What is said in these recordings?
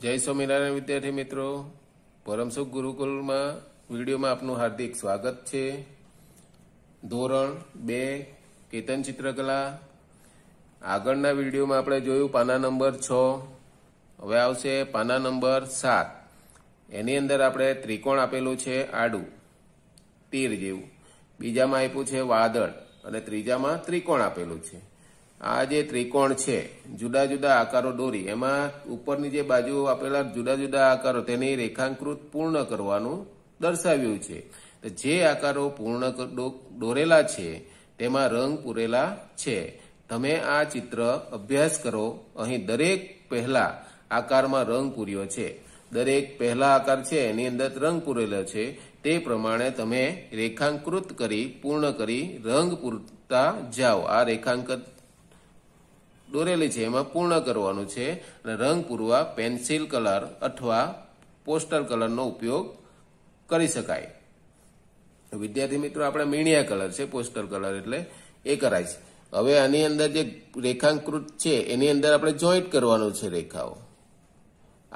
જય સ્વામિનારાયણ વિદ્યાર્થી મિત્રો પરમસુખ ગુરુકુલમાં વિડીયોમાં આપનું હાર્દિક સ્વાગત છે ધોરણ બે કેતન ચિત્રકલા આગળના વિડીયોમાં આપણે જોયું પાના નંબર છ હવે આવશે પાના નંબર સાત એની અંદર આપણે ત્રિકોણ આપેલું છે આડું તીર જેવું બીજામાં આપ્યું છે વાદળ અને ત્રીજામાં ત્રિકોણ આપેલું છે આ જે ત્રિકોણ છે જુદા જુદા આકારો દોરી એમાં ઉપરની જે બાજુ આપેલા જુદા જુદા આકારો તેને રેખાંકૃત પૂર્ણ કરવાનું દર્શાવ્યું છે જે આકારો પૂર્ણ દોરેલા છે તેમાં રંગ પૂરેલા છે તમે આ ચિત્ર અભ્યાસ કરો અહીં દરેક પહેલા આકારમાં રંગ પૂર્યો છે દરેક પહેલા આકાર છે એની અંદર રંગ પૂરેલો છે તે પ્રમાણે તમે રેખાંકૃત કરી પૂર્ણ કરી રંગ પૂરતા જાઓ આ રેખાંકિત દોરેલી છે એમાં પૂર્ણ કરવાનું છે અને રંગ પૂરવા પેન્સિલ કલર અથવા પોસ્ટર કલરનો ઉપયોગ કરી શકાય વિદ્યાર્થી મિત્રો આપણે મીણિયા કલર છે પોસ્ટર કલર એટલે એ કરાય છે હવે આની અંદર જે રેખાંકૃત છે એની અંદર આપણે જોઈન્ટ કરવાનું છે રેખાઓ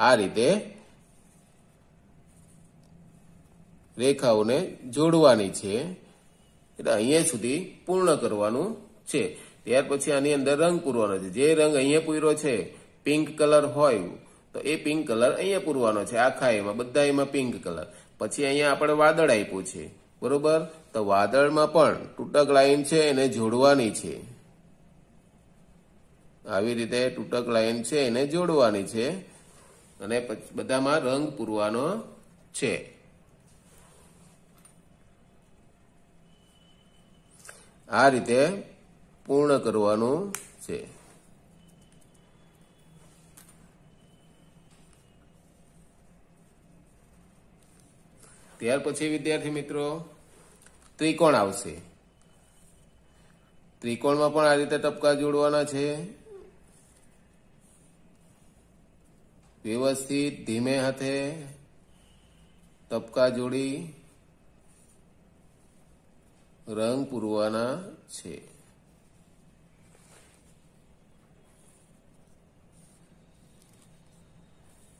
આ રીતે રેખાઓને જોડવાની છે એટલે અહીંયા સુધી પૂર્ણ કરવાનું છે ત્યાર પછી આની અંદર રંગ પૂરવાનો છે જે રંગ અહીંયા પૂર્યો છે પિંક કલર હોય તો એ પિંક કલર અહીંયા પૂરવાનો છે આખા એમાં બધા એમાં પિંક કલર પછી અહીંયા આપણે વાદળ આપ્યું છે બરોબર તો વાદળમાં પણ તૂટક લાઈન છે એને જોડવાની છે આવી રીતે તૂટક લાઈન છે એને જોડવાની છે અને બધામાં રંગ પૂરવાનો છે આ રીતે પૂર્ણ કરવાનું છે ત્યાર પછી વિદ્યાર્થી મિત્રો ત્રિકોણ આવશે ત્રિકોણમાં પણ આ રીતે ટપકા જોડવાના છે વ્યવસ્થિત ધીમે હાથે ટપકા જોડી રંગ પૂરવાના છે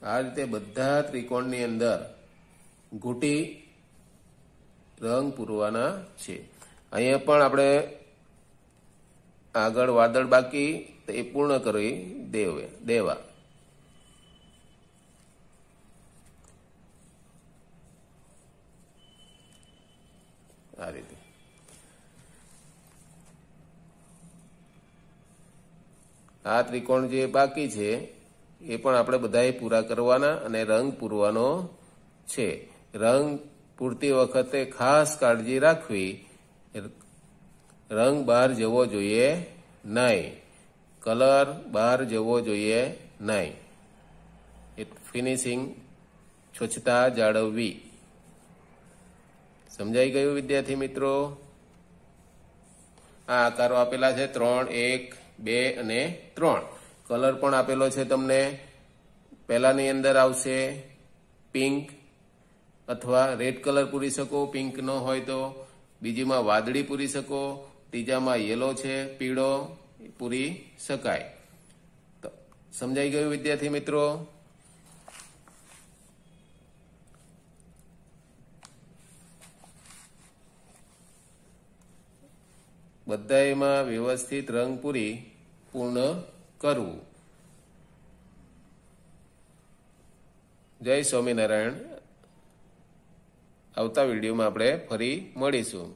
આ રીતે બધા ત્રિકોણની અંદર ઘૂંટી રંગ પૂરવાના છે અહીંયા પણ આપણે આગળ વાદળ બાકી તો એ પૂર્ણ કરી દેવે દેવા આ રીતે આ ત્રિકોણ જે બાકી છે એ પણ આપણે બધાએ પૂરા કરવાના અને રંગ પૂરવાનો છે રંગ પૂરતી વખતે ખાસ કાળજી રાખવી રંગ બહાર જવો જોઈએ નહીં કલર બહાર જવો જોઈએ નહીં ફિનિશિંગ સ્વચ્છતા જાળવવી સમજાઈ ગયું વિદ્યાર્થી મિત્રો આ આકારો આપેલા છે ત્રણ એક બે અને ત્રણ કલર પણ આપેલો છે તમને પહેલાની અંદર આવશે પિંક અથવા રેડ કલર પૂરી શકો પિંક ન હોય તો બીજીમાં વાદળી પૂરી શકો ત્રીજામાં યલો છે પીળો પૂરી શકાય સમજાઈ ગયું વિદ્યાર્થી મિત્રો બધામાં વ્યવસ્થિત રંગ પૂરી પૂર્ણ કરવું જય સ્વામિનારાયણ આવતા વિડીયોમાં આપણે ફરી મળીશું